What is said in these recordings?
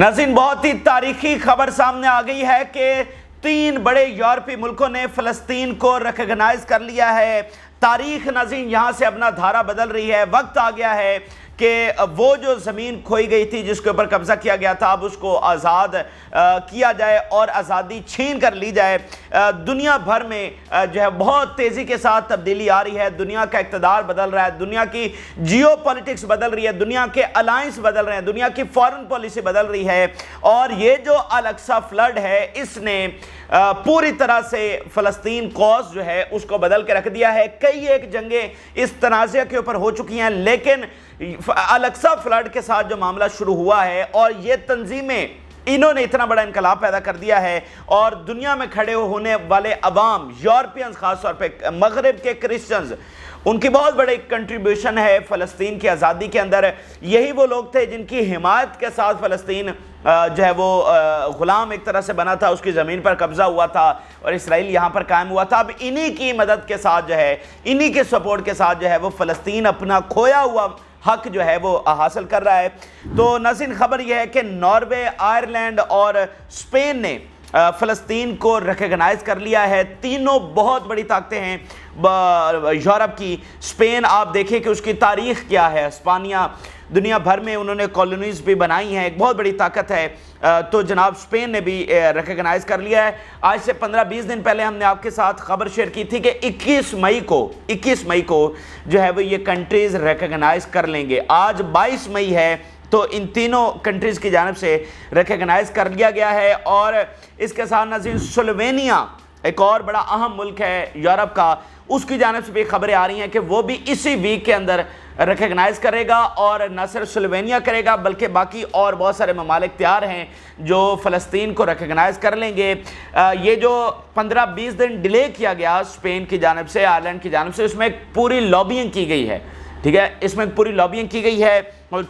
नाजिन बहुत ही तारीखी खबर सामने आ गई है कि तीन बड़े यूरोपीय मुल्कों ने फ़लस्तीन को रिकगनाइज कर लिया है तारीख नाजिन यहाँ से अपना धारा बदल रही है वक्त आ गया है कि वो जो ज़मीन खोई गई थी जिसके ऊपर कब्ज़ा किया गया था अब उसको आज़ाद किया जाए और आज़ादी छीन कर ली जाए दुनिया भर में जो है बहुत तेज़ी के साथ तब्दीली आ रही है दुनिया का इकतदार बदल रहा है दुनिया की जियो पॉलिटिक्स बदल रही है दुनिया के अलाइंस बदल रहे हैं दुनिया की फ़ॉरन पॉलिसी बदल रही है और ये जो अलक्सा फ्लड है इसने पूरी तरह से फ़लस्तीन कॉज जो है उसको बदल के रख दिया है कई एक जंगें इस तनाज़े के ऊपर हो चुकी हैं लेकिन अलक्सा फ्लड के साथ जो मामला शुरू हुआ है और ये तंजीमें इन्होंने इतना बड़ा इनकलाब पैदा कर दिया है और दुनिया में खड़े होने वाले अवाम यूरोपियंस खासतौर पर मगरब के क्रिश्चियंस उनकी बहुत बड़े कंट्रीब्यूशन है फ़लस्तीन की आज़ादी के अंदर यही वो लोग थे जिनकी हिमायत के साथ फ़लस्तीन जो है वो ग़ुलाम एक तरह से बना था उसकी ज़मीन पर कब्ज़ा हुआ था और इसराइल यहाँ पर कायम हुआ था अब इन्हीं की मदद के साथ जो है इन्हीं के सपोर्ट के साथ जो है वो फ़लस्तीन अपना खोया हुआ हक जो है वो हासिल कर रहा है तो नाजिन खबर यह है कि नॉर्वे आयरलैंड और स्पेन ने फ़लस्तीन को रिकगनाइज कर लिया है तीनों बहुत बड़ी ताकतें हैं यूरोप की स्पेन आप देखें कि उसकी तारीख क्या है स्पानिया दुनिया भर में उन्होंने कॉलोनीज़ भी बनाई हैं एक बहुत बड़ी ताकत है तो जनाब स्पेन ने भी रिकगनाइज़ कर लिया है आज से 15-20 दिन पहले हमने आपके साथ खबर शेयर की थी कि 21 मई को 21 मई को जो है वो ये कंट्रीज़ रिकगनाइज़ कर लेंगे आज 22 मई है तो इन तीनों कंट्रीज़ की जानब से रिकगनाइज़ कर लिया गया है और इसके साथ नाजिन सुलवेनिया एक और बड़ा अहम मुल्क है यूरोप का उसकी जानब से भी खबरें आ रही हैं कि वो भी इसी वीक के अंदर रिकगनाइज़ करेगा और न सिर्फ सुलवेनिया करेगा बल्कि बाकी और बहुत सारे ममालिक तैयार हैं जो फ़लस्तीन को रिकगनाइज़ कर लेंगे आ, ये जो पंद्रह बीस दिन डिले किया गया स्पेन की जानब से आयरलैंड की जानब से उसमें पूरी लॉबिंग की गई है ठीक है इसमें पूरी लॉबिंग की गई है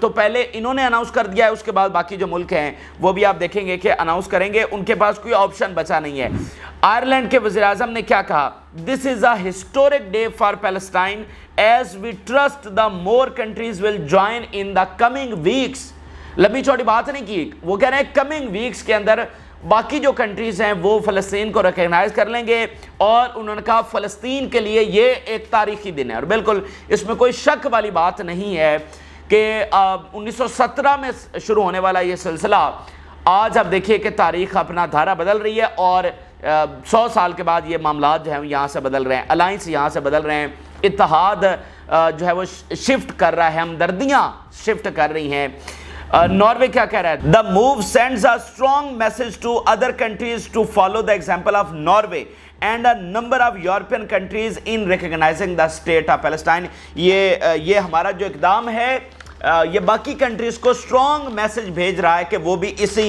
तो पहले इन्होंने अनाउंस कर दिया है उसके बाद बाकी जो मुल्क हैं वो भी आप देखेंगे कि अनाउंस करेंगे उनके पास कोई ऑप्शन बचा नहीं है आयरलैंड के वजीर अजम ने क्या कहा this is a historic day for Palestine as we trust the more countries will join in the coming weeks लंबी छोटी बात नहीं की वो कह रहे हैं कमिंग वीक्स के अंदर बाकी जो कंट्रीज़ हैं वो फ़लस्तीन को रिकगनाइज कर लेंगे और उन्होंने कहा फ़लस्तीन के लिए ये एक तारीखी दिन है और बिल्कुल इसमें कोई शक वाली बात नहीं है कि उन्नीस सौ सत्रह में शुरू होने वाला ये सिलसिला आज आप देखिए कि तारीख अपना धारा बदल रही है और सौ साल के बाद ये मामला जो हैं यहाँ से बदल रहे हैं अलाइंस यहाँ से बदल रहे हैं इतिहाद जो है वो शिफ्ट कर रहा है हमदर्दियां शिफ्ट कर रही हैं नॉर्वे क्या कह रहा है the move sends a strong message to other countries to follow the example of Norway and a number of European countries in recognising the state of Palestine ये ये हमारा जो इकदाम है ये बाकी कंट्रीज़ को स्ट्रॉन्ग मैसेज भेज रहा है कि वो भी इसी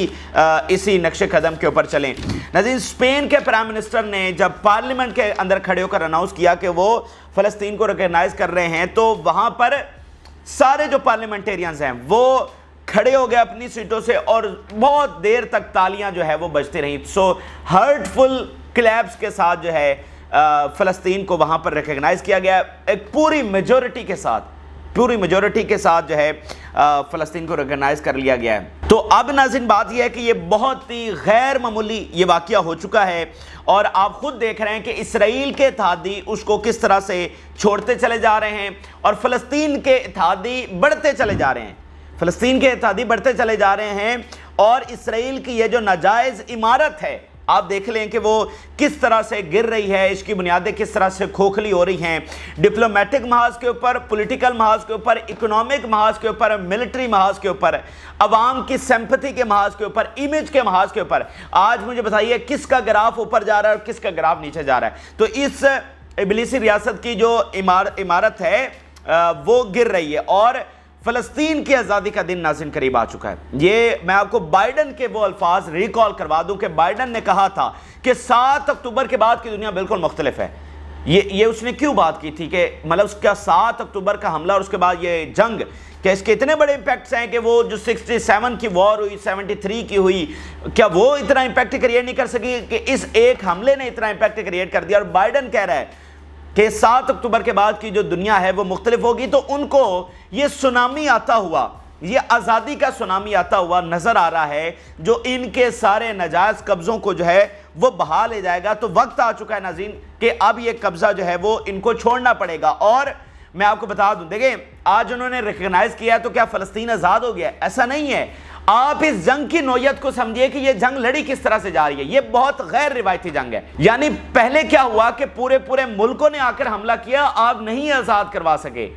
इसी नक्श कदम के ऊपर चलें नजीन स्पेन के प्राइम मिनिस्टर ने जब पार्लियामेंट के अंदर खड़े होकर अनाउंस किया कि वो फ़लस्तीन को रिकगनाइज कर रहे हैं तो वहाँ पर सारे जो पार्लियामेंटेरियंस हैं वो खड़े हो गए अपनी सीटों से और बहुत देर तक तालियां जो है वो बजती रहीं सो हर्टफुल क्लैप्स के साथ जो है फ़लस्तीन को वहाँ पर रिकगनाइज किया गया एक पूरी मेजोरिटी के साथ पूरी मेजोरिटी के साथ जो है फ़लस्तीन को रिकगनाइज़ कर लिया गया है तो अब नाजिन बात यह है कि यह बहुत ही गैर मामूली ये वाक्य हो चुका है और आप ख़ुद देख रहे हैं कि इसराइल के इतिहादी उसको किस तरह से छोड़ते चले जा रहे हैं और फ़लस्तीन के इतिहादी बढ़ते चले जा रहे हैं फ़लस्तीन के इतिहादी बढ़ते चले जा रहे हैं और इसराइल की यह जो नाजायज़ इमारत है आप देख लें कि वो किस तरह से गिर रही है इसकी बुनियादें किस तरह से खोखली हो रही हैं डिप्लोमेटिक महाज के ऊपर पॉलिटिकल महाज के ऊपर इकोनॉमिक महाज के ऊपर मिलिट्री महाज के ऊपर अवाम की सेम्पति के महाज के ऊपर इमेज के महाज के ऊपर आज मुझे बताइए किसका ग्राफ ऊपर जा रहा है और किसका ग्राफ नीचे जा रहा है तो इस इबलीसी रियासत की जो इमार इमारत है वो गिर रही है और फ़लस्तीन की आज़ादी का दिन नाजिन करीब आ चुका है ये मैं आपको बाइडन के वो अल्फाज रिकॉल करवा दूं कि बाइडन ने कहा था कि सात अक्टूबर के बाद की दुनिया बिल्कुल मुख्तलिफ है ये ये उसने क्यों बात की थी कि मतलब उसका सात अक्टूबर का हमला और उसके बाद ये जंग क्या इसके इतने बड़े इंपैक्ट्स हैं कि वो जो 67 की वॉर हुई 73 की हुई क्या वो इतना इंपैक्ट क्रिएट नहीं कर सकी कि इस एक हमले ने इतना इंपैक्ट क्रिएट कर दिया और बाइडन कह रहा है कि सात अक्टूबर के बाद की जो दुनिया है वो मुख्तलिफ होगी तो उनको ये सुनामी आता हुआ ये आज़ादी का सुनामी आता हुआ नज़र आ रहा है जो इनके सारे नजायज़ कब्ज़ों को जो है वो बहा ले जाएगा तो वक्त आ चुका है नाजीन कि अब ये कब्ज़ा जो है वो इनको छोड़ना पड़ेगा और मैं आपको बता दूं देखिए आज उन्होंने रिकगनाइज़ किया तो क्या फ़लस्तीन आज़ाद हो गया ऐसा नहीं है आप इस जंग की नोयत को समझिए कि यह जंग लड़ी किस तरह से जा रही है यह बहुत गैर रिवायती जंग है यानी पहले क्या हुआ कि पूरे पूरे मुल्कों ने आकर हमला किया आप नहीं आज़ाद करवा सके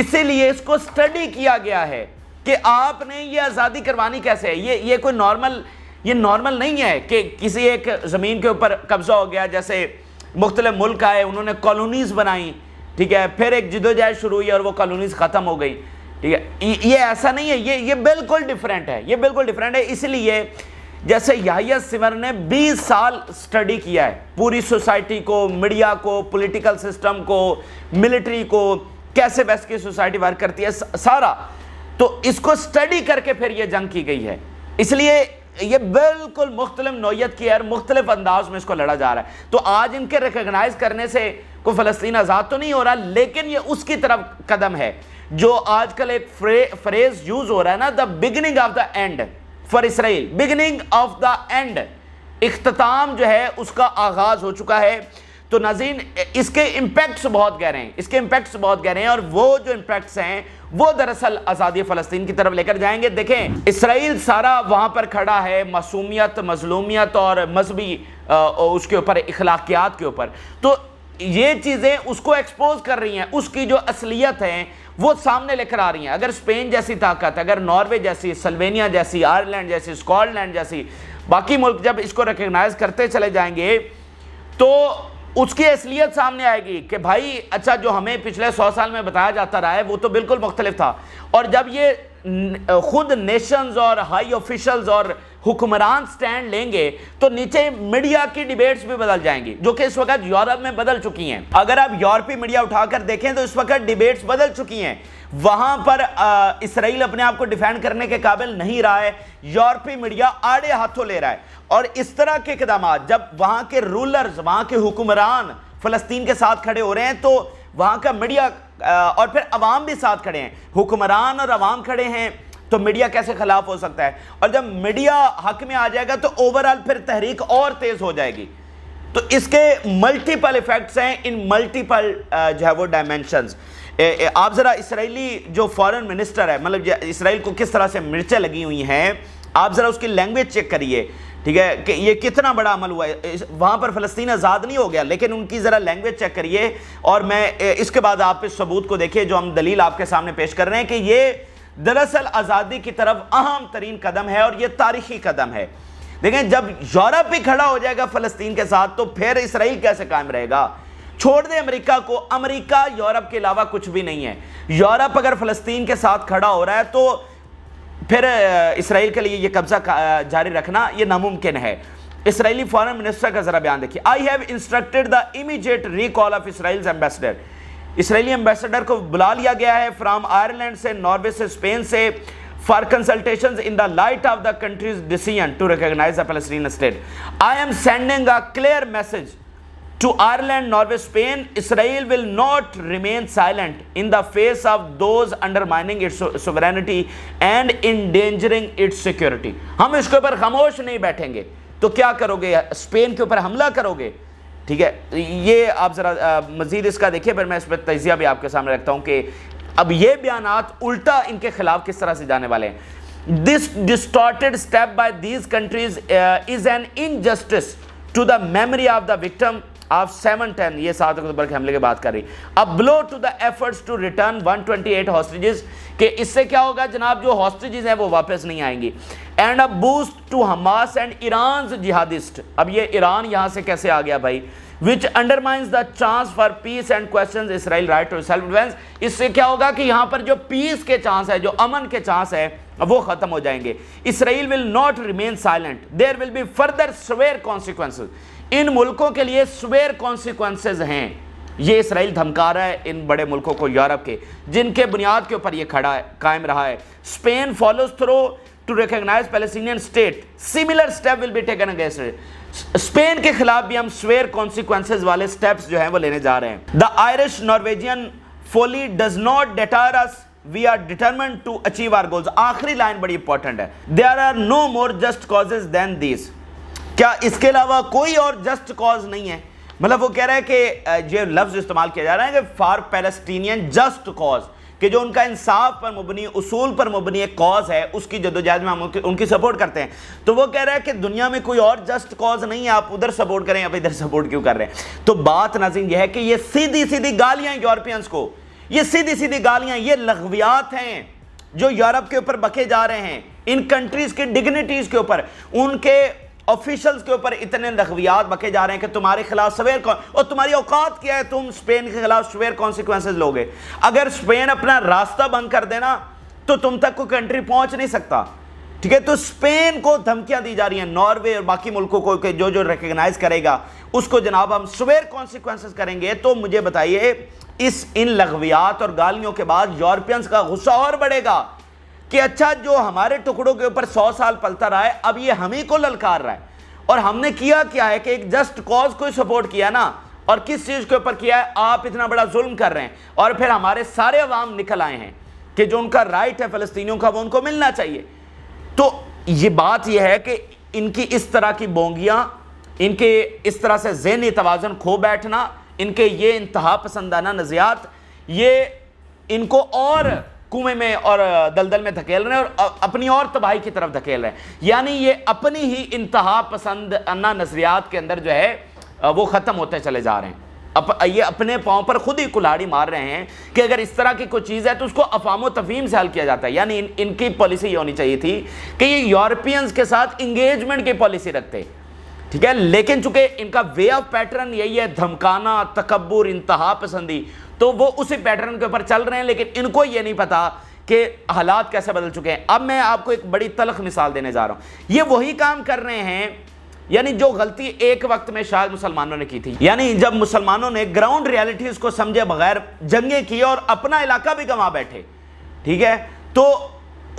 इसीलिए इसको स्टडी किया गया है कि आपने ये आज़ादी करवानी कैसे है ये ये कोई नॉर्मल ये नॉर्मल नहीं है कि किसी एक ज़मीन के ऊपर कब्ज़ा हो गया जैसे मुख्तलि मुल्क आए उन्होंने कॉलोनीज़ बनाई ठीक है फिर एक जिदोजहद शुरू हुई और वो कॉलोनीज़ ख़त्म हो गई ठीक है ये ऐसा नहीं है ये ये बिल्कुल डिफरेंट है ये बिल्कुल डिफरेंट है इसलिए जैसे याहिया सिमर ने 20 साल स्टडी किया है पूरी सोसाइटी को मीडिया को पॉलिटिकल सिस्टम को मिलिट्री को कैसे बैस की सोसाइटी वर्क करती है सारा तो इसको स्टडी करके फिर ये जंग की गई है इसलिए ये बिल्कुल मुख्तलिफ नोयत की है मुख्तलिफ अंदाज में इसको लड़ा जा रहा है तो आज इनके रिकगनाइज करने से कोई फ़लस्तीन आज़ाद तो नहीं हो रहा लेकिन ये उसकी तरफ कदम है जो आजकल एक फ्रेज यूज हो रहा है ना the beginning of the end for Israel beginning of the end इख्ताम जो है उसका आगाज हो चुका है तो नाजीन इसके इम्पैक्ट्स बहुत गहरे हैं इसके इम्पैक्ट्स बहुत गहरे हैं और वो जो इम्पैक्ट्स हैं वो दरअसल आज़ादी फ़लस्तीन की तरफ लेकर जाएंगे देखें इसराइल सारा वहाँ पर खड़ा है मासूमियत मजलूमियत और मजहबी उसके ऊपर इखलाकियात के ऊपर तो ये चीज़ें उसको एक्सपोज कर रही हैं उसकी जो असलियत है वो सामने लेकर आ रही हैं अगर स्पेन जैसी ताकत अगर नॉर्वे जैसी सलवेनिया जैसी आयरलैंड जैसी स्कॉटलैंड जैसी बाकी मुल्क जब इसको रिकगनाइज करते चले जाएंगे तो उसकी असलियत सामने आएगी कि भाई अच्छा जो हमें पिछले सौ साल में बताया जाता रहा है वो तो बिल्कुल मुख्तलिफ था और जब ये खुद नेशंस और हाई ऑफिशल्स और हुक्मरान स्टैंड लेंगे तो नीचे मीडिया की डिबेट्स भी बदल जाएंगी जो कि इस वक्त यूरोप में बदल चुकी हैं अगर आप यूरोपीय मीडिया उठाकर देखें तो इस वक्त डिबेट्स बदल चुकी हैं वहां पर इसराइल अपने आप को डिफेंड करने के काबिल नहीं रहा है यूरोपीय मीडिया आड़े हाथों ले रहा है और इस तरह के इकदाम जब वहां के रूलर्स वहां के हुक्मरान फलस्तीन के साथ खड़े हो रहे हैं तो वहां का मीडिया और फिर अवाम भी साथ खड़े हैं हुक्मरान और अवाम खड़े हैं तो मीडिया कैसे खिलाफ हो सकता है और जब मीडिया हक में आ जाएगा तो ओवरऑल फिर तहरीक और तेज हो जाएगी तो इसके मल्टीपल इफेक्ट्स हैं इन मल्टीपल जो है वो डायमेंशंस आप ज़रा इसराइली जो फॉरेन मिनिस्टर है मतलब इसराइल को किस तरह से मिर्चें लगी हुई हैं आप ज़रा उसकी लैंग्वेज चेक करिए ठीक है कि ये कितना बड़ा अमल हुआ है वहाँ पर फ़लस्तीन आज़ाद नहीं हो गया लेकिन उनकी ज़रा लैंग्वेज चेक करिए और मैं इसके बाद आप इस सबूत को देखिए जो हम दलील आपके सामने पेश कर रहे हैं कि ये दरअसल आज़ादी की तरफ अहम तरीन कदम है और यह तारीखी कदम है देखें जब यूरोप भी खड़ा हो जाएगा फ़लस्तीन के साथ तो फिर इसराइल कैसे कायम रहेगा छोड़ दे अमेरिका को अमेरिका यूरोप के अलावा कुछ भी नहीं है यूरोप अगर फ़लस्तीन के साथ खड़ा हो रहा है तो फिर इसराइल के लिए यह कब्ज़ा जारी रखना यह नामुमकिन है इसराइली फॉरन मिनिस्टर का ज़रा बयान देखिए I have instructed the immediate recall of Israel ambassador Israeli ambassador को बुला लिया गया है फ्राम आयरलैंड से नॉर्वे से स्पेन से for consultations in the light of the country's decision to recognize the Palestinian state. I am sending a clear message to Ireland, Norway, Spain. Israel will not remain silent in the face of those undermining its sovereignty and endangering its security. हम इसके ऊपर खामोश नहीं बैठेंगे तो क्या करोगे Spain के ऊपर हमला करोगे ठीक है तो ये आप ज़रा मज़ीद इसका देखिए फिर मैं इस पर तजिया भी आपके सामने रखता हूँ कि अब ये बयान उल्टा इनके खिलाफ किस तरह से जाने वाले हैं this distorted step by these countries is an injustice to the memory of the victim of seven ten ये सात अक्टूबर के हमले के बात कर रही अब blow to the efforts to return 128 hostages के इससे क्या होगा जनाब जो हॉस्टेजेस हैं वो वापस नहीं आएंगी and a boost to Hamas and Iran jihadist अब ये ईरान यहाँ से कैसे आ गया भाई which undermines the chance for peace and question Israel right to self defence इससे क्या होगा कि यहाँ पर जो पीस के चांस है जो अमन के चांस है वो खत्म हो जाएंगे Israel will not remain silent there will be further severe consequences इन मुल्कों के लिए स्वेयर कॉन्सिक्वेंसेज हैं ये इसराइल धमका रहा है इन बड़े मुल्कों को यूरोप के जिनके बुनियाद के ऊपर ये खड़ा है कायम रहा है Spain follows through to recognise Palestinian state similar step will be taken against Spain के खिलाफ भी हम स्वेयर कॉन्सिक्वेंसेज वाले स्टेप्स जो हैं वो लेने जा रहे हैं the Irish Norwegian folly does not deter us we are determined to achieve our goals आखिरी लाइन बड़ी इंपॉर्टेंट है there are no more just causes than this क्या इसके अलावा कोई और जस्ट कॉज नहीं है मतलब वो कह रहा है कि जो लफ्ज़ इस्तेमाल किया जा रहा है कि फार पैलेस्टीनियन जस्ट कॉज कि जो उनका इंसाफ पर मबनी उसूल पर मबनी एक कॉज है उसकी जदोजहद में हम उनकी, सपोर्ट करते हैं तो वो कह रहा है कि दुनिया में कोई और जस्ट कॉज नहीं है आप उधर सपोर्ट करें आप इधर सपोर्ट क्यों कर रहे हैं तो बात नाजिन यह है कि ये सीधी सीधी गालियाँ यूरोपियंस को ये सीधी सीधी गालियाँ ये लघवियात हैं जो यूरोप के ऊपर बखे जा रहे हैं इन कंट्रीज़ की डिग्निटीज़ के ऊपर उनके ऑफिशल्स के ऊपर इतने नगवियात बके जा रहे हैं कि तुम्हारे खिलाफ सवेर कौन और तुम्हारी औकात क्या है तुम स्पेन के खिलाफ सवेर कॉन्सिक्वेंस लोगे अगर स्पेन अपना रास्ता बंद कर देना तो तुम तक कोई कंट्री पहुंच नहीं सकता ठीक है तो स्पेन को धमकियां दी जा रही हैं नॉर्वे और बाकी मुल्कों को जो जो रिकग्नाइज करेगा उसको जनाब हम सवेर कॉन्सिक्वेंस करेंगे तो मुझे बताइए इस इन लघवियात और गालियों के बाद यूरोपियंस का गुस्सा और बढ़ेगा कि अच्छा जो हमारे टुकड़ों के ऊपर सौ साल पलता रहा है अब ये हम ही को ललकार रहा है और हमने किया क्या है कि एक जस्ट कॉज को सपोर्ट किया ना और किस चीज़ के ऊपर किया है आप इतना बड़ा जुल्म कर रहे हैं और फिर हमारे सारे अवाम निकल आए हैं कि जो उनका राइट है फ़लस्तियों का वो उनको मिलना चाहिए तो ये बात यह है कि इनकी इस तरह की बोंगियाँ इनके इस तरह से जहनी तोज़न खो बैठना इनके ये इंतहा पसंदाना नज़ियात ये इनको और कुएं में और दलदल में धकेल रहे हैं और अपनी और तबाही की तरफ धकेल रहे हैं यानी ये अपनी ही इंतहा पसंद अन्ना नजरियात के अंदर जो है वो ख़त्म होते चले जा रहे हैं अप, ये अपने पाँव पर खुद ही कुल्हाड़ी मार रहे हैं कि अगर इस तरह की कोई चीज़ है तो उसको अफाम तफीम से हल किया जाता है यानी इन, इनकी पॉलिसी ये होनी चाहिए थी कि ये यूरोपियंस के साथ इंगेजमेंट की पॉलिसी रखते ठीक है लेकिन चूंकि इनका वे ऑफ पैटर्न यही है धमकाना तकबर इंतहा पसंदी तो वो उसी पैटर्न के ऊपर चल रहे हैं लेकिन इनको ये नहीं पता कि हालात कैसे बदल चुके हैं अब मैं आपको एक बड़ी तलख मिसाल देने जा रहा हूँ ये वही काम कर रहे हैं यानी जो गलती एक वक्त में शायद मुसलमानों ने की थी यानी जब मुसलमानों ने ग्राउंड रियलिटीज़ को समझे बगैर जंगे की और अपना इलाका भी गंवा बैठे ठीक है तो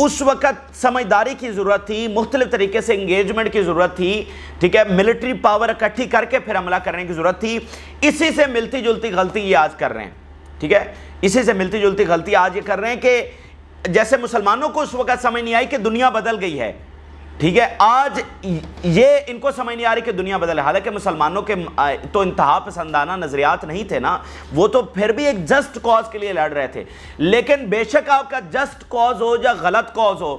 उस वक्त समझदारी की ज़रूरत थी मुख्तलिफ तरीके से इंगेजमेंट की ज़रूरत थी ठीक है मिलिट्री पावर इकट्ठी करके फिर हमला करने की ज़रूरत थी इसी से मिलती जुलती गलती ये आज कर रहे हैं ठीक है इसी से मिलती जुलती गलती आज ये कर रहे हैं कि जैसे मुसलमानों को उस वक्त समझ नहीं आई कि दुनिया बदल गई है ठीक है आज ये इनको समझ नहीं आ रही कि दुनिया बदल है हालांकि मुसलमानों के तो इंतहा पसंदाना नज़रियात नहीं थे ना वो तो फिर भी एक जस्ट कॉज के लिए लड़ रहे थे लेकिन बेशक आपका जस्ट कॉज हो या गलत कॉज हो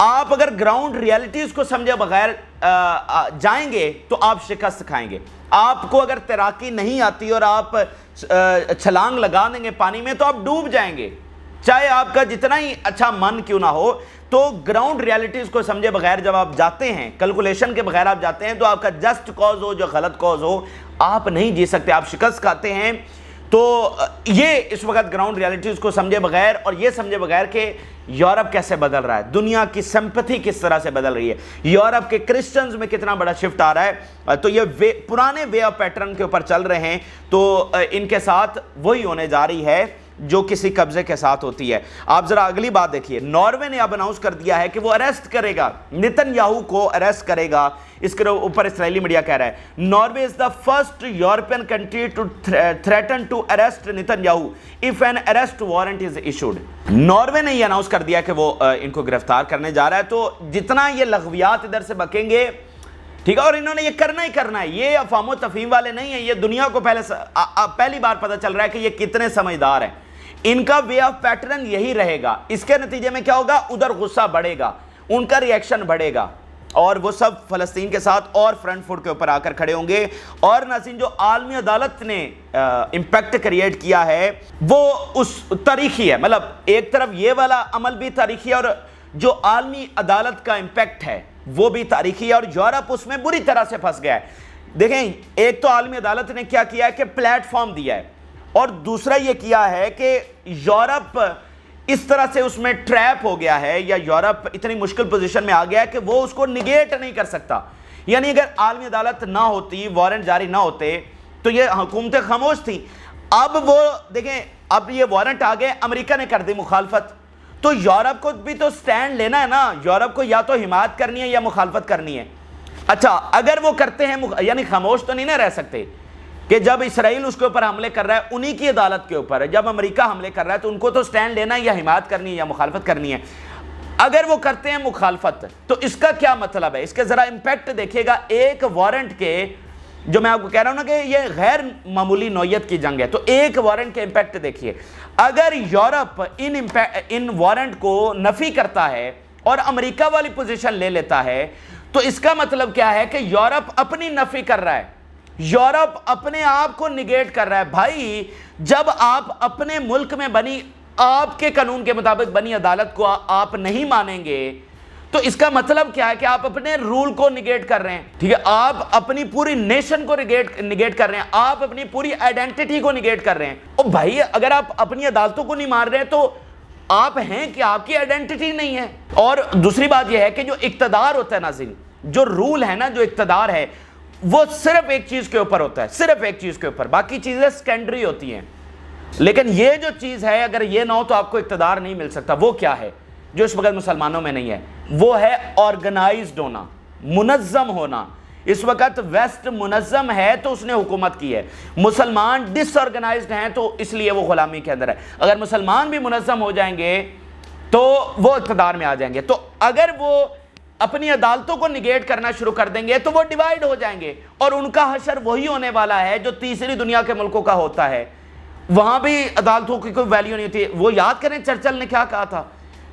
आप अगर ग्राउंड रियलिटीज़ को समझे बगैर जाएंगे तो आप शिकस्त खाएंगे आपको अगर तैराकी नहीं आती और आप छलांग लगा देंगे पानी में तो आप डूब जाएंगे चाहे आपका जितना ही अच्छा मन क्यों ना हो तो ग्राउंड रियलिटीज़ को समझे बगैर जब आप जाते हैं कैलकुलेशन के बगैर आप जाते हैं तो आपका जस्ट कॉज हो जो गलत कॉज हो आप नहीं जी सकते आप शिकस्त खाते हैं तो ये इस वक्त ग्राउंड रियलिटीज़ को समझे बगैर और ये समझे बगैर कि यूरोप कैसे बदल रहा है दुनिया की संपत्ति किस तरह से बदल रही है यूरोप के क्रिश्चियंस में कितना बड़ा शिफ्ट आ रहा है तो ये वे पुराने वे ऑफ पैटर्न के ऊपर चल रहे हैं तो इनके साथ वही होने जा रही है जो किसी कब्जे के साथ होती है आप जरा अगली बात देखिए नॉर्वे ने अब अनाउंस कर दिया है कि वो अरेस्ट करेगा नितन याहू को अरेस्ट करेगा इसके ऊपर इसराइली मीडिया कह रहा है Norway is the first European country to threaten to arrest Netanyahu if an arrest warrant is issued Norway ने यह अनाउंस कर दिया कि वो इनको गिरफ्तार करने जा रहा है तो जितना ये लघवियात इधर से बकेंगे ठीक है और इन्होंने ये करना ही करना है ये अफामो तफीम वाले नहीं है ये दुनिया को पहले स, आ, आ, पहली बार पता चल रहा है कि ये कितने समझदार हैं इनका वे ऑफ पैटर्न यही रहेगा इसके नतीजे में क्या होगा उधर गुस्सा बढ़ेगा उनका रिएक्शन बढ़ेगा और वो सब फलस्तीन के साथ और फ्रंट फुट के ऊपर आकर खड़े होंगे और नासिन जो आलमी अदालत ने इम्पैक्ट क्रिएट किया है वो उस तारीखी है मतलब एक तरफ ये वाला अमल भी तारीखी है और जो आलमी अदालत का इम्पैक्ट है वो भी तारीखी है और यूरोप उसमें बुरी तरह से फंस गया है देखें एक तो आलमी अदालत ने क्या किया है कि प्लेटफॉर्म दिया है और दूसरा ये किया है कि यूरोप इस तरह से उसमें ट्रैप हो गया है या यूरोप इतनी मुश्किल पोजीशन में आ गया है कि वो उसको निगेट नहीं कर सकता यानी अगर आलमी अदालत ना होती वारंट जारी ना होते तो ये हुकूमतें खामोश थी अब वो देखें अब ये वारंट आ गए अमेरिका ने कर दी मुखालफत तो यूरोप को भी तो स्टैंड लेना है ना यूरोप को या तो हिमायत करनी है या मुखालफत करनी है अच्छा अगर वो करते हैं यानी खामोश तो नहीं ना रह सकते कि जब इसराइल उसके ऊपर हमले कर रहा है उन्हीं की अदालत के ऊपर है जब अमेरिका हमले कर रहा है तो उनको तो स्टैंड लेना या हिमायत करनी है या मुखालफत करनी है अगर वो करते हैं मुखालफत तो इसका क्या मतलब है इसके ज़रा इम्पैक्ट देखिएगा एक वारंट के जो मैं आपको कह रहा हूं ना कि ये गैर मामूली नोयत की जंग है तो एक वारंट के इम्पैक्ट देखिए अगर यूरोप इन इन वारंट को नफी करता है और अमेरिका वाली पोजीशन ले लेता है तो इसका मतलब क्या है कि यूरोप अपनी नफी कर रहा है यूरोप अपने आप को निगेट कर रहा है भाई जब आप अपने मुल्क में बनी आपके कानून के मुताबिक बनी अदालत को आप नहीं मानेंगे तो इसका मतलब क्या है कि आप अपने रूल को निगेट कर रहे हैं ठीक है आप अपनी पूरी नेशन को निगेट निगेट कर रहे हैं आप अपनी पूरी आइडेंटिटी को निगेट कर रहे हैं और भाई अगर आप अपनी अदालतों को नहीं मार रहे तो आप हैं कि आपकी आइडेंटिटी नहीं है और दूसरी बात यह है कि जो इकतदार होता है नाजिन जो रूल है ना जो इकतदार है वो सिर्फ एक चीज के ऊपर होता है सिर्फ एक चीज के ऊपर बाकी चीजें सेकेंडरी होती हैं लेकिन ये जो चीज है अगर ये ना हो तो आपको इकतदार नहीं मिल सकता वो क्या है जो इस वक्त मुसलमानों में नहीं है वो है ऑर्गेनाइज होना मुनज़म होना इस वक्त वेस्ट मुनज़म है तो उसने हुकूमत की है मुसलमान डिसऑर्गेनाइज हैं तो इसलिए वो गुलामी के अंदर है अगर मुसलमान भी मुनज़म हो जाएंगे तो वो इकतदार में आ जाएंगे तो अगर वो अपनी अदालतों को निगेट करना शुरू कर देंगे तो वो डिवाइड हो जाएंगे और उनका हशर वही होने वाला है जो तीसरी दुनिया के मुल्कों का होता है वहां भी अदालतों की कोई वैल्यू नहीं होती वो याद करें चर्चल ने क्या कहा था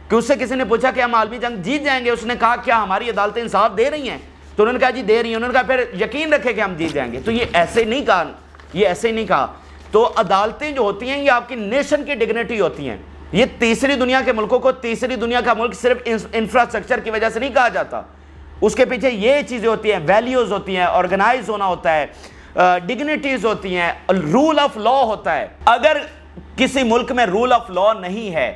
कि उससे किसी ने पूछा कि हम आलमी जंग जीत जाएंगे उसने कहा क्या हमारी अदालतें इंसाफ दे रही हैं तो उन्होंने कहा जी दे रही हैं उन्होंने कहा फिर यकीन रखे कि हम जीत जाएंगे तो ये ऐसे नहीं कहा ये ऐसे नहीं कहा तो अदालतें जो होती हैं ये आपकी नेशन की डिग्निटी होती हैं ये तीसरी दुनिया के मुल्कों को तीसरी दुनिया का मुल्क सिर्फ इंफ्रास्ट्रक्चर की वजह से नहीं कहा जाता उसके पीछे ये चीज़ें होती हैं वैल्यूज़ होती हैं ऑर्गेनाइज होना होता है डिग्निटीज़ होती हैं रूल ऑफ लॉ होता है अगर किसी मुल्क में रूल ऑफ लॉ नहीं है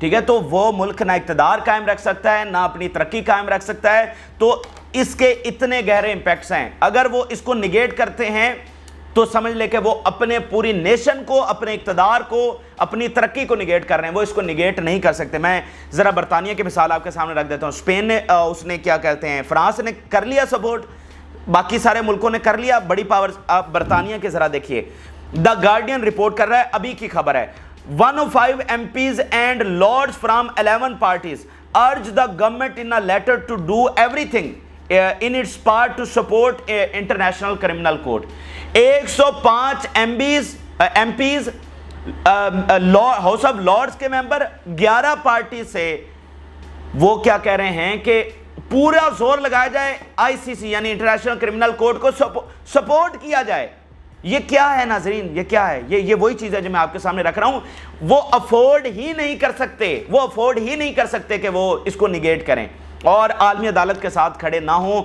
ठीक है तो वो मुल्क ना इकतदार कायम रख सकता है ना अपनी तरक्की कायम रख सकता है तो इसके इतने गहरे इम्पैक्ट्स हैं अगर वो इसको निगेट करते हैं तो समझ ले कि वो अपने पूरी नेशन को अपने इकतदार को अपनी तरक्की को निगेट कर रहे हैं वो इसको निगेट नहीं कर सकते मैं ज़रा बरतानिया की मिसाल आपके सामने रख देता हूँ स्पेन ने उसने क्या कहते हैं फ्रांस ने कर लिया सपोर्ट बाकी सारे मुल्कों ने कर लिया बड़ी पावर आप बरतानिया के ज़रा देखिए द गार्डियन रिपोर्ट कर रहा है अभी की खबर है one of five MPs and lords from eleven parties urge the government in a letter to do everything in its part to support international criminal court 105 MBs MPs house of lords के member 11 party से वो क्या कह रहे हैं कि पूरा जोर लगाया जाए आईसीसी यानी इंटरनेशनल क्रिमिनल कोर्ट को सपो, सपोर्ट किया जाए ये क्या है नाजरीन ये क्या है ये ये वही चीज़ है जो मैं आपके सामने रख रहा हूं वो अफोर्ड ही नहीं कर सकते वो अफोर्ड ही नहीं कर सकते कि वो इसको निगेट करें और आलमी अदालत के साथ खड़े ना हों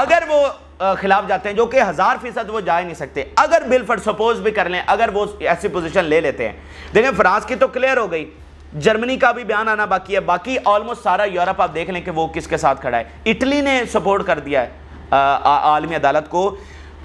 अगर वो खिलाफ जाते हैं जो कि हज़ार फीसद वो जा ही नहीं सकते अगर बिल फर सपोज भी कर लें अगर वो ऐसी पोजीशन ले लेते हैं देखें फ्रांस की तो क्लियर हो गई जर्मनी का भी बयान आना बाकी है बाकी ऑलमोस्ट सारा यूरोप आप देख लें कि वो किसके साथ खड़ा है इटली ने सपोर्ट कर दिया है आलमी अदालत को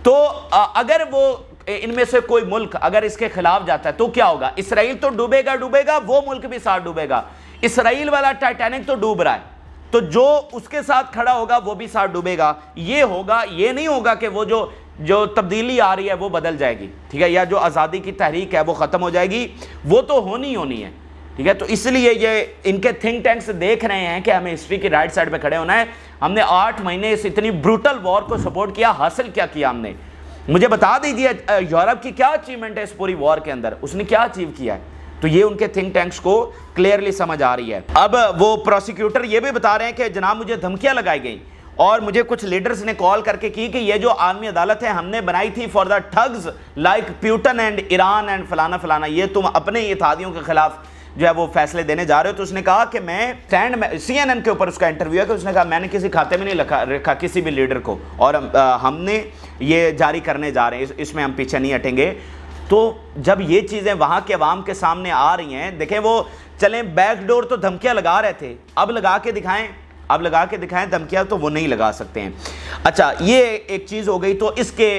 तो आ, अगर वो इनमें से कोई मुल्क अगर इसके खिलाफ जाता है तो क्या होगा इसराइल तो डूबेगा डूबेगा वो मुल्क भी साथ डूबेगा इसराइल वाला टाइटैनिक तो डूब रहा है तो जो उसके साथ खड़ा होगा वो भी साथ डूबेगा ये होगा ये नहीं होगा कि वो जो जो तब्दीली आ रही है वो बदल जाएगी ठीक है या जो आज़ादी की तहरीक है वो ख़त्म हो जाएगी वो तो होनी होनी है ठीक है तो इसलिए ये इनके थिंक टैंक्स देख रहे हैं कि हमें हिस्ट्री की राइट साइड पे खड़े होना है हमने आठ महीने इस इतनी ब्रूटल वॉर को सपोर्ट किया हासिल क्या किया हमने मुझे बता दीजिए यूरोप की क्या अचीवमेंट है इस पूरी वॉर के अंदर उसने क्या अचीव किया है तो ये उनके थिंक टैंक्स को क्लियरली समझ आ रही है अब वो प्रोसिक्यूटर ये भी बता रहे हैं कि जनाब मुझे धमकियां लगाई गई और मुझे कुछ लीडर्स ने कॉल करके की कि ये जो आर्मी अदालत है हमने बनाई थी for the thugs like Putin and Iran एंड फलाना फलाना ये तुम अपने इतिहादियों के खिलाफ जो है वो फैसले देने जा रहे हो तो उसने कहा कि मैं स्टैंड सी एन एन के ऊपर उसका इंटरव्यू है कि उसने कहा मैंने किसी खाते में नहीं रखा रखा किसी भी लीडर को और हमने ये जारी करने जा रहे हैं इसमें हम पीछे नहीं हटेंगे तो जब ये चीज़ें वहाँ के अवाम के सामने आ रही हैं देखें वो चलें बैकडोर तो धमकियाँ लगा रहे थे अब लगा के दिखाएं अब लगा के दिखाएं धमकियाँ तो वो नहीं लगा सकते हैं अच्छा ये एक चीज़ हो गई तो इसके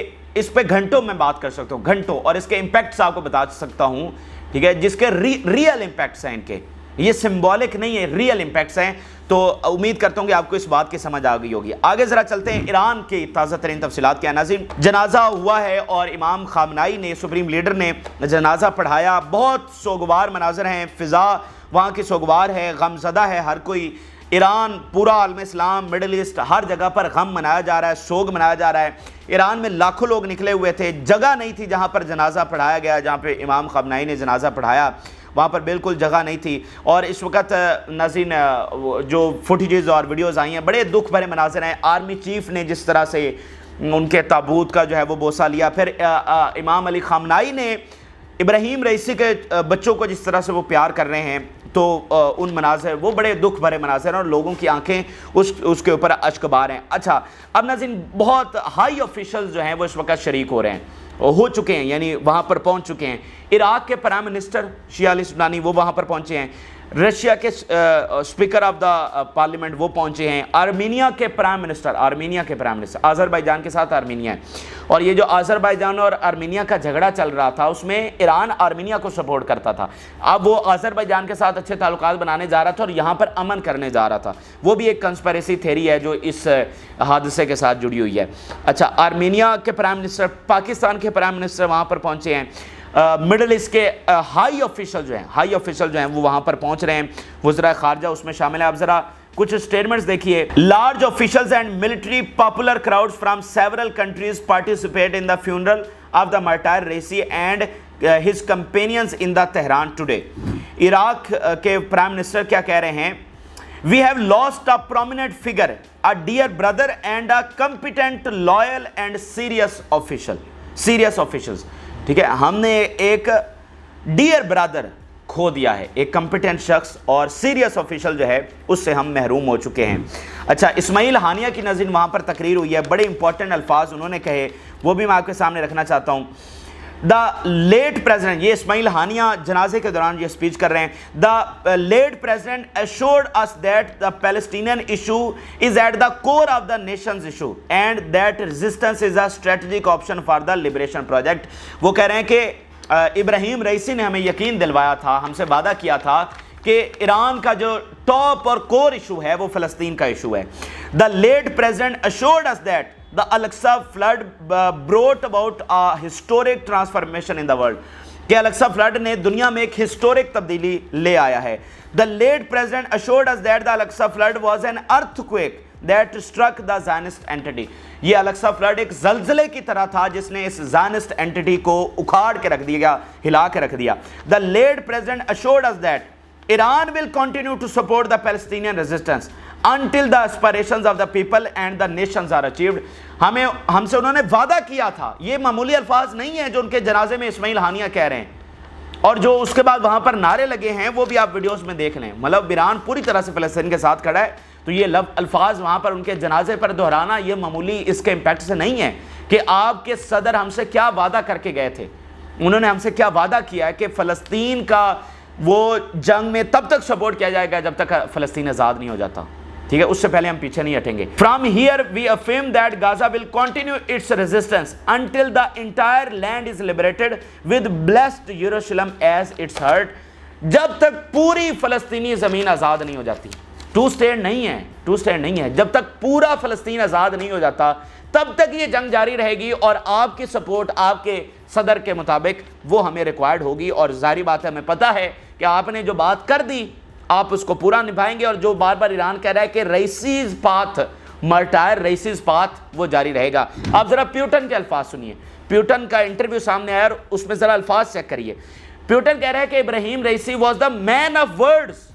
इस पर घंटों में बात कर सकता हूँ घंटों और इसके इम्पैक्ट्स आपको बता सकता हूँ ठीक है जिसके री रियल इम्पैक्ट्स हैं इनके ये सिम्बॉलिक नहीं है रियल इम्पैक्ट्स हैं तो uh, उम्मीद करता हूँ कि आपको इस बात की समझ आ गई होगी आगे ज़रा चलते हैं ईरान के ताज़ा तरीन तफसलत के नाजिम जनाजा हुआ है और इमाम खामनाई ने सुप्रीम लीडर ने जनाजा पढ़ाया बहुत सोगवार मनाजर हैं फ़िज़ा वहाँ की सोगवार है गमजदा है हर कोई ईरान पूरा आलम इस्लाम मिडल ईस्ट हर जगह पर गम मनाया जा रहा है सोग मनाया जा रहा है ईरान में लाखों लोग निकले हुए थे जगह नहीं थी जहाँ पर जनाजा पढ़ाया गया जहाँ पर इमाम खामनाई ने जनाजा पढ़ाया वहाँ पर बिल्कुल जगह नहीं थी और इस वक्त नजीन जो फुटेज और वीडियोज़ आई हैं बड़े दुख भरे मनाजिर हैं आर्मी चीफ ने जिस तरह से उनके ताबूत का जो है वो बोसा लिया फिर आ, आ, इमाम अली खामनाई ने इब्राहिम रईसी के बच्चों को जिस तरह से वो प्यार कर रहे हैं तो उन मनाजर वो बड़े दुख भरे मनाजर हैं और लोगों की आंखें उस उसके ऊपर अशकबार हैं अच्छा अब नाजिन बहुत हाई ऑफिशल जो हैं वो इस वक्त शरीक हो रहे हैं हो चुके हैं यानी वहाँ पर पहुँच चुके हैं इराक़ के प्राइम मिनिस्टर शियाल वो वहाँ पर पहुँचे हैं रशिया के स्पीकर ऑफ द पार्लियामेंट वो पहुंचे हैं आर्मीनिया के प्राइम मिनिस्टर आर्मीनिया के प्राइम मिनिस्टर आज़रबाईजान के साथ आर्मीनिया है और ये जो आज़रबाईजान और आर्मीनिया का झगड़ा चल रहा था उसमें ईरान आर्मीनिया को सपोर्ट करता था अब वो आज़रबाईजान के साथ अच्छे ताल्लुक बनाने जा रहा था और यहाँ पर अमन करने जा रहा था वो भी एक कंस्परेसी थेरी है जो इस हादसे के साथ जुड़ी हुई है अच्छा आर्मीनिया के प्राइम मिनिस्टर पाकिस्तान के प्राइम मिनिस्टर वहाँ पर पहुँचे हैं मिडल ईस्ट के हाई ऑफिशियल जो हैं हाई ऑफिशियल जो हैं वो वहाँ पर पहुँच रहे हैं वजरा खारजा उसमें शामिल है आप ज़रा कुछ स्टेटमेंट्स देखिए large officials and military popular crowds from several countries participate in the funeral of the martyr Raisi and his companions in the Tehran today Iraq के प्राइम मिनिस्टर क्या कह रहे हैं we have lost a prominent figure a dear brother and a competent loyal and serious official serious officials ठीक है हमने एक dear brother खो दिया है एक कंपिटेंट शख्स और सीरियस ऑफिशियल जो है उससे हम महरूम हो चुके हैं अच्छा इस्माइल हानिया की नजर वहां पर तकरीर हुई है बड़े इंपॉर्टेंट अल्फाज उन्होंने कहे वो भी मैं आपके सामने रखना चाहता हूँ द लेट प्रेजिडेंट ये इसमाइल हानिया जनाजे के दौरान ये स्पीच कर रहे हैं the late president assured us that the Palestinian issue is at the core of the nation issue and that resistance is a strategic option for the liberation project वो कह रहे हैं कि इब्राहिम रईसी ने हमें यकीन दिलवाया था हमसे वादा किया था कि ईरान का जो टॉप और कोर इशू है वो फलस्तीन का इशू है the late president assured us that the Alexa flood uh, brought about a historic transformation in the world. कि फ्लड ने दुनिया में एक हिस्टोरिक तब्दीली ले आया है the late president assured us that the Alexa flood was an earthquake that struck the Zionist entity ये अलक्सा फ्लड एक जलजले की तरह था जिसने इस जानिस्ट एंटिटी को उखाड़ के रख दिया हिला के रख दिया the late president assured us that Iran will continue to support the Palestinian resistance until the aspiration of the people and the nation are achieved हमें हमसे उन्होंने वादा किया था ये मामूली अल्फाज नहीं है जो उनके जनाजे में इसमाइल हानिया कह रहे हैं और जो उसके बाद वहां पर नारे लगे हैं वो भी आप वीडियोस में देख लें मतलब ईरान पूरी तरह से फ़लस्तीन के साथ खड़ा है तो ये लफ अल्फाज वहां पर उनके जनाजे पर दोहराना ये मामूली इसके इम्पैक्ट से नहीं है कि आपके सदर हमसे क्या वादा करके गए थे उन्होंने हमसे क्या वादा किया है कि फ़लस्तीन का वो जंग में तब तक सपोर्ट किया जाएगा जब तक फ़लस्तीन आज़ाद नहीं हो जाता ठीक है उससे पहले हम पीछे नहीं हटेंगे from here we affirm that Gaza will continue its resistance until the entire land is liberated with blessed Jerusalem as its heart जब तक पूरी फलस्तीनी ज़मीन आज़ाद नहीं हो जाती टू स्टेट नहीं है टू स्टेट नहीं है जब तक पूरा फलस्तीन आज़ाद नहीं हो जाता तब तक ये जंग जारी रहेगी और आपकी सपोर्ट आपके सदर के मुताबिक वो हमें रिक्वायर्ड होगी और जारी बात है हमें पता है कि आपने जो बात कर दी आप उसको पूरा निभाएंगे और जो बार बार ईरान कह रहा है कि रईसीज पाथ मर्टायर रईसीज पाथ वो जारी रहेगा आप ज़रा प्यूटन के अल्फाज सुनिए प्यूटन का इंटरव्यू सामने आया और उसमें ज़रा अल्फाज चेक करिए प्यूटन कह रहा है कि Ibrahim Raisi was the man of words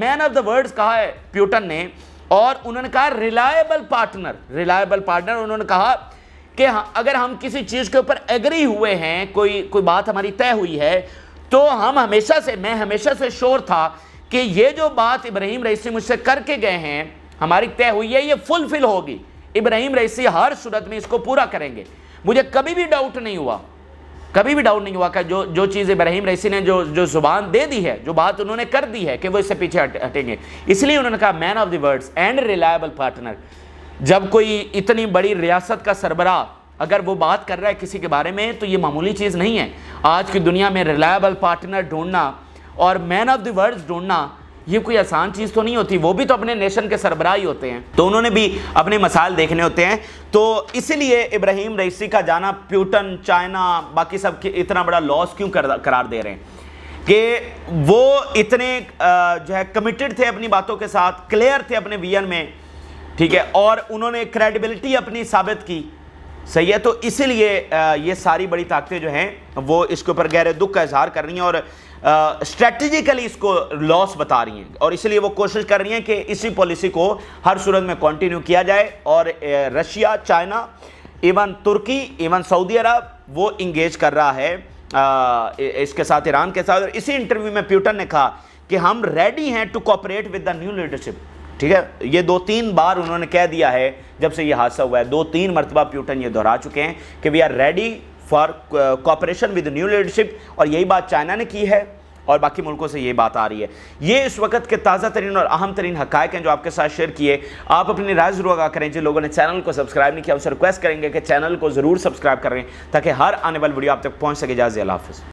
man of the words कहा है प्यूटन ने और उन्होंने कहा रिलायबल पार्टनर रिलायबल पार्टनर उन्होंने कहा कि अगर हम किसी चीज़ के ऊपर एग्री हुए हैं कोई कोई बात हमारी तय हुई है तो हम हमेशा से मैं हमेशा से श्योर था कि ये जो बात इब्राहिम रईसी मुझसे करके गए हैं हमारी तय हुई है ये फुलफिल होगी इब्राहिम रईसी हर सूरत में इसको पूरा करेंगे मुझे कभी भी डाउट नहीं हुआ कभी भी डाउट नहीं हुआ कि जो जो चीज़ इब्राहिम रईसी ने जो जो ज़ुबान दे दी है जो बात उन्होंने कर दी है कि वो इससे पीछे हट, हटेंगे इसलिए उन्होंने कहा man of the words and reliable partner जब कोई इतनी बड़ी रियासत का सरबरा अगर वो बात कर रहा है किसी के बारे में तो ये मामूली चीज़ नहीं है आज की दुनिया में रिलायबल पार्टनर ढूंढना और मैन ऑफ द वर्ल्ड ढूंढना ये कोई आसान चीज़ तो नहीं होती वो भी तो अपने नेशन के सरबराह ही होते हैं तो उन्होंने भी अपने मसाल देखने होते हैं तो इसीलिए इब्राहिम रईसी का जाना प्यूटन चाइना बाकी सब के इतना बड़ा लॉस क्यों कर, करार दे रहे हैं कि वो इतने जो है कमिटेड थे अपनी बातों के साथ क्लियर थे अपने वियन में ठीक है और उन्होंने क्रेडिबिलिटी अपनी साबित की सही है तो इसीलिए ये सारी बड़ी ताकतें जो हैं वो इसके ऊपर गहरे दुख का इजहार कर रही हैं और स्ट्रेटेजिकली इसको लॉस बता रही हैं और इसलिए वो कोशिश कर रही हैं कि इसी पॉलिसी को हर सूरत में कंटिन्यू किया जाए और Russia China even Turkey even Saudi Arabia वो इंगेज कर रहा है आ, इसके साथ ईरान के साथ और इसी इंटरव्यू में प्यूटन ने कहा कि हम रेडी हैं to cooperate with the new leadership ठीक है ये दो तीन बार उन्होंने कह दिया है जब से ये हादसा हुआ है दो तीन मरतबा प्यूटन ये दोहरा चुके हैं कि we are ready for cooperation with new leadership और यही बात चाइना ने की है और बाकी मुल्कों से ये बात आ रही है ये इस वक्त के ताज़ा तरीन और अहम तरीन हकायक हैं जो आपके साथ शेयर किए आप अपनी राय ज़रूर आगा करें जिन लोगों ने चैनल को सब्सक्राइब नहीं किया उनसे रिक्वेस्ट करेंगे कि चैनल को ज़रूर सब्सक्राइब करें ताकि हर आने वाली वीडियो आप तक पहुँच सके जाए हाफिज़